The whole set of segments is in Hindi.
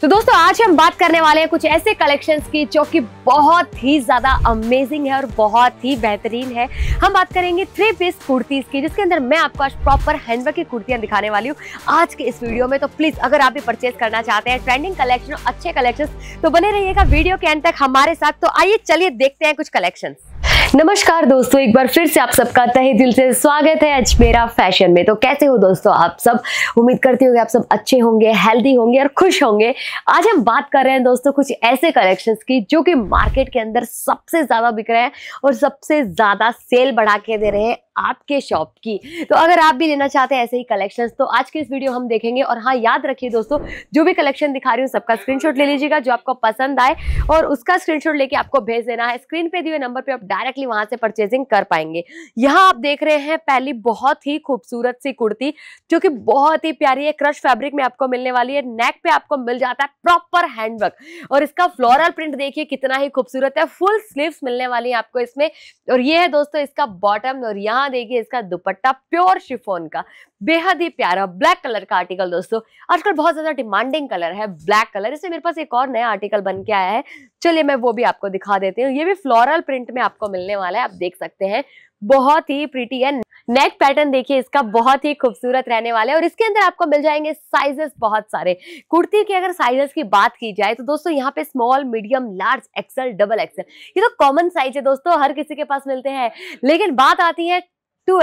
तो दोस्तों आज हम बात करने वाले हैं कुछ ऐसे कलेक्शंस की जो कि बहुत ही ज़्यादा अमेजिंग है और बहुत ही बेहतरीन है हम बात करेंगे थ्री पीस कुर्तीज़ की जिसके अंदर मैं आपको आज प्रॉपर हैंडवर्क की कुर्तियां दिखाने वाली हूँ आज के इस वीडियो में तो प्लीज़ अगर आप भी परचेज करना चाहते हैं ट्रेंडिंग कलेक्शन और अच्छे कलेक्शन तो बने रहिएगा वीडियो के एंड तक हमारे साथ तो आइए चलिए देखते हैं कुछ कलेक्शंस नमस्कार दोस्तों एक बार फिर से आप सबका तहे दिल से स्वागत है अजमेरा फैशन में तो कैसे हो दोस्तों आप सब उम्मीद करती होंगे आप सब अच्छे होंगे हेल्दी होंगे और खुश होंगे आज हम बात कर रहे हैं दोस्तों कुछ ऐसे कलेक्शंस की जो कि मार्केट के अंदर सबसे ज़्यादा बिक रहे हैं और सबसे ज़्यादा सेल बढ़ा के दे रहे हैं आपके शॉप की तो अगर आप भी लेना चाहते हैं ऐसे ही कलेक्शन तो आज के इस वीडियो हम देखेंगे और हाँ याद रखिए दोस्तों जो भी कलेक्शन दिखा रही हूँ सबका स्क्रीनशॉट ले लीजिएगा जो आपको पसंद आए और उसका स्क्रीनशॉट लेके आपको भेज देना है स्क्रीन पे दिए नंबर पे आप डायरेक्टली वहां से परचेजिंग कर पाएंगे यहाँ आप देख रहे हैं पहली बहुत ही खूबसूरत सी कुर्ती जो कि बहुत ही प्यारी है क्रश फैब्रिक में आपको मिलने वाली है नेक पे आपको मिल जाता है प्रॉपर हैंडवर्क और इसका फ्लोरल प्रिंट देखिए कितना ही खूबसूरत है फुल स्लीव्स मिलने वाली है आपको इसमें और ये है दोस्तों इसका बॉटम और यहाँ यहाँ देखिए इसका दुपट्टा प्योर शिफोन का बेहद ही प्यारा ब्लैक कलर का आर्टिकल दोस्तों आजकल बहुत ज्यादा डिमांडिंग कलर है ब्लैक कलर इसे मेरे पास एक और नया आर्टिकल बन के आया है चलिए मैं वो भी आपको दिखा देती हूँ ये भी फ्लोरल प्रिंट में आपको मिलने वाला है आप देख सकते हैं बहुत ही प्रिटी है नेक पैटर्न देखिए इसका बहुत ही खूबसूरत रहने वाला है और इसके अंदर आपको मिल जाएंगे साइजेस बहुत सारे कुर्ती के अगर साइजेस की बात की जाए तो दोस्तों यहाँ पे small medium large XL double XL ये तो कॉमन साइज है दोस्तों हर किसी के पास मिलते हैं लेकिन बात आती है टू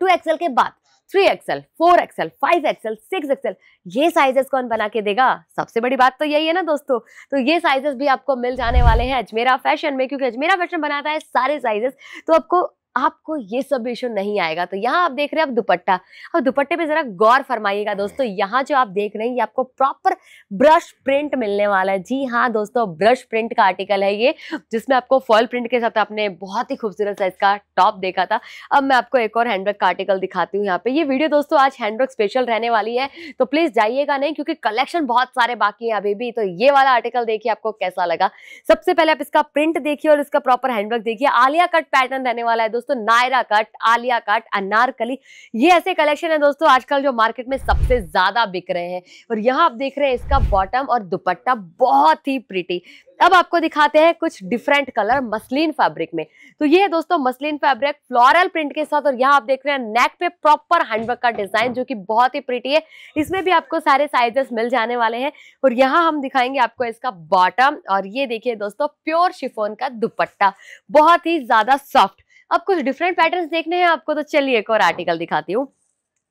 टू एक्सएल के बाद three XL four XL five XL six XL ये साइजेस कौन बना के देगा सबसे बड़ी बात तो यही है ना दोस्तों तो ये साइजेस भी आपको मिल जाने वाले हैं अजमेरा फैशन में क्योंकि अजमेरा फैशन बनाता है सारे साइजेस तो आपको आपको ये सब इशू नहीं आएगा तो यहाँ आप देख रहे हैं आप दुपट्टा अब दुपट्टे पे ज़रा गौर फरमाइएगा दोस्तों हम्म। यहाँ जो आप देख रहे हैं ये आपको प्रॉपर ब्रश प्रिंट मिलने वाला है जी हाँ दोस्तों ब्रश प्रिंट का आर्टिकल है ये जिसमें आपको फॉल प्रिंट के साथ आपने बहुत ही खूबसूरत सा इसका टॉप देखा था अब मैं आपको एक और हैंडवर्क का आर्टिकल दिखाती हूँ यहाँ पे ये वीडियो दोस्तों आज हैंडवर्क स्पेशल रहने वाली है तो प्लीज़ जाइएगा नहीं क्योंकि कलेक्शन बहुत सारे बाकी हैं अभी भी तो ये वाला आर्टिकल देखिए आपको कैसा लगा सबसे पहले आप इसका प्रिंट देखिए और इसका प्रॉपर हैंडवर्क देखिए आलिया कट पैटर्न रहने वाला है दोस्तों दोस्तों नायरा कट आलिया कट अनारकली ये ऐसे कलेक्शन है दोस्तों आजकल जो मार्केट में सबसे ज्यादा बिक रहे हैं और यहाँ आप देख रहे हैं इसका बॉटम और दुपट्टा बहुत ही प्रिटी अब आपको दिखाते हैं कुछ डिफरेंट कलर मसलिन फैब्रिक में तो ये है दोस्तों मसलिन फैब्रिक फ्लोरल प्रिंट के साथ और यहाँ आप देख रहे हैं नेक पे प्रॉपर हैंडवर्क का डिजाइन जो कि बहुत ही प्रिटी है इसमें भी आपको सारे साइजेस मिल जाने वाले हैं और यहाँ हम दिखाएंगे आपको इसका बॉटम और ये देखिए दोस्तों प्योर शिफोन का दुपट्टा बहुत ही ज्यादा सॉफ्ट अब कुछ डिफरेंट पैटर्न देखने हैं आपको तो चलिए एक और आर्टिकल दिखाती हूँ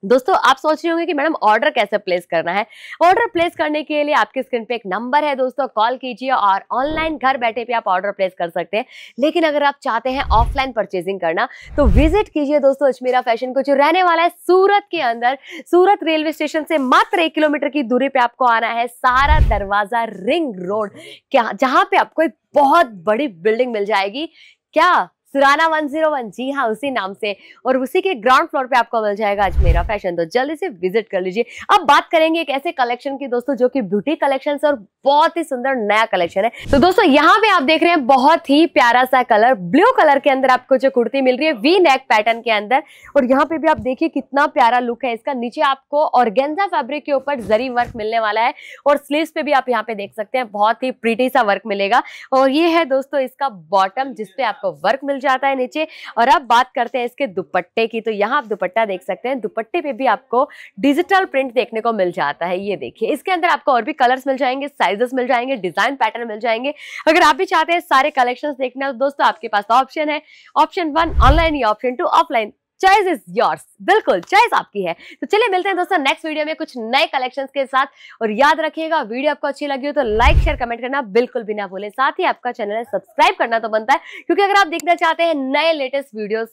दोस्तों आप सोच रहे होंगे कि मैडम ऑर्डर कैसे प्लेस करना है ऑर्डर प्लेस करने के लिए आपकी स्क्रीन पे एक नंबर है दोस्तों कॉल कीजिए और ऑनलाइन घर बैठे भी आप ऑर्डर प्लेस कर सकते हैं लेकिन अगर आप चाहते हैं ऑफलाइन परचेजिंग करना तो विजिट कीजिए दोस्तों अजमेरा फैशन को जो रहने वाला है सूरत के अंदर सूरत रेलवे स्टेशन से मात्र एक किलोमीटर की दूरी पर आपको आना है सारा दरवाजा रिंग रोड क्या जहाँ पे आपको एक बहुत बड़ी बिल्डिंग मिल जाएगी क्या सुराना 101 जी हाँ उसी नाम से और उसी के ग्राउंड फ्लोर पे आपको मिल जाएगा आज मेरा फैशन तो जल्दी से विजिट कर लीजिए अब बात करेंगे एक ऐसे कलेक्शन की दोस्तों जो कि ब्यूटी कलेक्शन और बहुत ही सुंदर नया कलेक्शन है तो दोस्तों यहाँ पे आप देख रहे हैं बहुत ही प्यारा सा कलर ब्लू कलर के अंदर आपको जो कुर्ती मिल रही है वी नेक पैटर्न के अंदर और यहाँ पे भी आप देखिए कितना प्यारा लुक है इसका नीचे आपको ऑर्गेन्जा फैब्रिक के ऊपर जरी वर्क मिलने वाला है और स्लीव पे भी आप यहाँ पे देख सकते हैं बहुत ही प्रीटी सा वर्क मिलेगा और ये है दोस्तों इसका बॉटम जिसपे आपको वर्क मिल जाता है नीचे और अब बात करते हैं इसके दुपट्टे की तो यहाँ आप दुपट्टा देख सकते हैं दुपट्टे पे भी आपको डिजिटल प्रिंट देखने को मिल जाता है ये देखिए इसके अंदर आपको और भी कलर्स मिल जाएंगे साइजेस मिल जाएंगे डिजाइन पैटर्न मिल जाएंगे अगर आप भी चाहते हैं सारे कलेक्शन देखना तो दोस्तों आपके पास ऑप्शन है ऑप्शन वन ऑनलाइन या option two offline choice is yours बिल्कुल चॉइस आपकी है तो चलिए मिलते हैं दोस्तों नेक्स्ट वीडियो में कुछ नए कलेक्शंस के साथ और याद रखिएगा वीडियो आपको अच्छी लगी हो तो लाइक शेयर कमेंट करना बिल्कुल भी ना भूलें साथ ही आपका चैनल सब्सक्राइब करना तो बनता है क्योंकि अगर आप देखना चाहते हैं नए लेटेस्ट वीडियो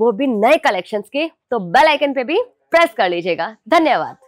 वो भी नए कलेक्शन के तो बेलाइकन पे भी प्रेस कर लीजिएगा धन्यवाद